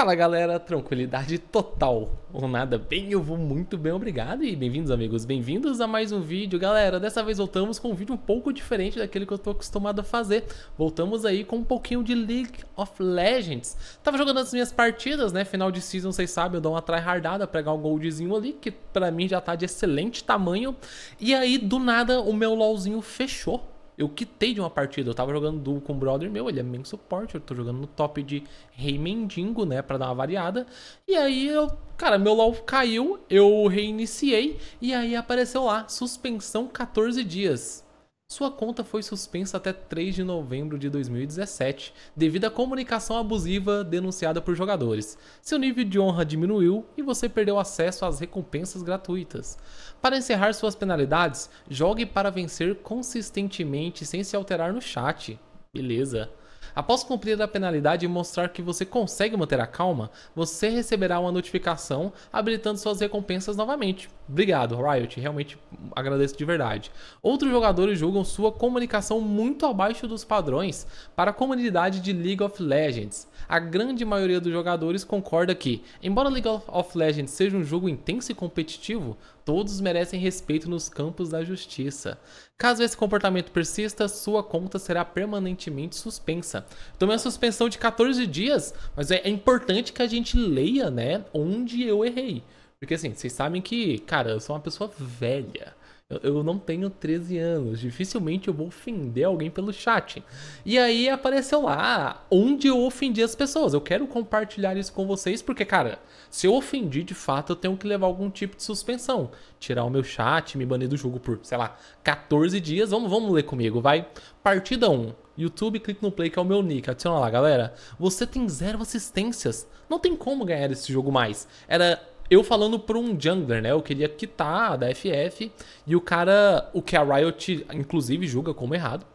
Fala galera, tranquilidade total ou nada bem, eu vou muito bem, obrigado e bem-vindos amigos, bem-vindos a mais um vídeo. Galera, dessa vez voltamos com um vídeo um pouco diferente daquele que eu tô acostumado a fazer. Voltamos aí com um pouquinho de League of Legends. Tava jogando as minhas partidas, né, final de season, vocês sabem, eu dou uma tryhardada, pegar um goldzinho ali, que pra mim já tá de excelente tamanho. E aí, do nada, o meu LoLzinho fechou eu quitei de uma partida, eu tava jogando duo com um brother meu, ele é main suporte, eu tô jogando no top de Rei Mendigo, né, pra dar uma variada. E aí eu, cara, meu LoL caiu, eu reiniciei e aí apareceu lá, suspensão 14 dias. Sua conta foi suspensa até 3 de novembro de 2017, devido à comunicação abusiva denunciada por jogadores. Seu nível de honra diminuiu e você perdeu acesso às recompensas gratuitas. Para encerrar suas penalidades, jogue para vencer consistentemente sem se alterar no chat. Beleza. Após cumprir a penalidade e mostrar que você consegue manter a calma, você receberá uma notificação habilitando suas recompensas novamente. Obrigado, Riot, realmente agradeço de verdade. Outros jogadores julgam sua comunicação muito abaixo dos padrões para a comunidade de League of Legends. A grande maioria dos jogadores concorda que, embora League of Legends seja um jogo intenso e competitivo, todos merecem respeito nos campos da justiça. Caso esse comportamento persista, sua conta será permanentemente suspensa doença. Tomei então, é uma suspensão de 14 dias, mas é, é importante que a gente leia, né, onde eu errei. Porque assim, vocês sabem que, cara, eu sou uma pessoa velha. Eu, não tenho 13 anos, dificilmente eu vou ofender alguém pelo chat. E aí apareceu lá onde eu ofendi as pessoas. Eu quero compartilhar isso com vocês, porque, cara, se eu ofendi de fato, eu tenho que levar algum tipo de suspensão. Tirar o meu chat, me banir do jogo por, sei lá, 14 dias. Vamos, vamos ler comigo, vai. Partida 1. YouTube, clique no play, que é o meu nick. Adiciona lá, galera. Você tem zero assistências. Não tem como ganhar esse jogo mais. Era eu falando pra um jungler, né? Eu queria quitar da FF. E o cara, o que a Riot, inclusive, julga como errado.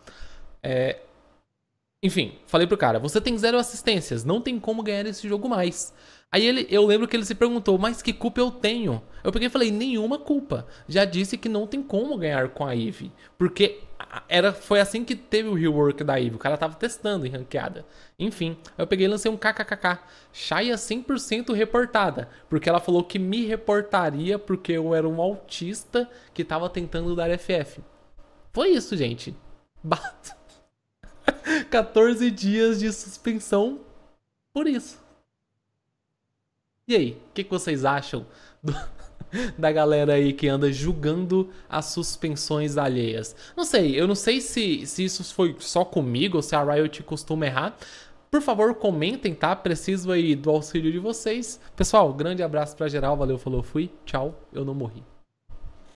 É... Enfim, falei pro cara, você tem zero assistências, não tem como ganhar esse jogo mais. Aí ele, eu lembro que ele se perguntou, mas que culpa eu tenho? Eu peguei e falei, nenhuma culpa. Já disse que não tem como ganhar com a Eve, porque era, foi assim que teve o rework da Eve. O cara tava testando em ranqueada. Enfim, eu peguei e lancei um kkkk. Shaya 100% reportada. Porque ela falou que me reportaria porque eu era um autista que tava tentando dar FF. Foi isso, gente. Bato. 14 dias de suspensão por isso. E aí, o que, que vocês acham do, da galera aí que anda julgando as suspensões alheias. Não sei, eu não sei se, se isso foi só comigo ou se a Riot costuma errar. Por favor, comentem, tá? Preciso aí do auxílio de vocês. Pessoal, grande abraço pra geral, valeu, falou, fui, tchau, eu não morri.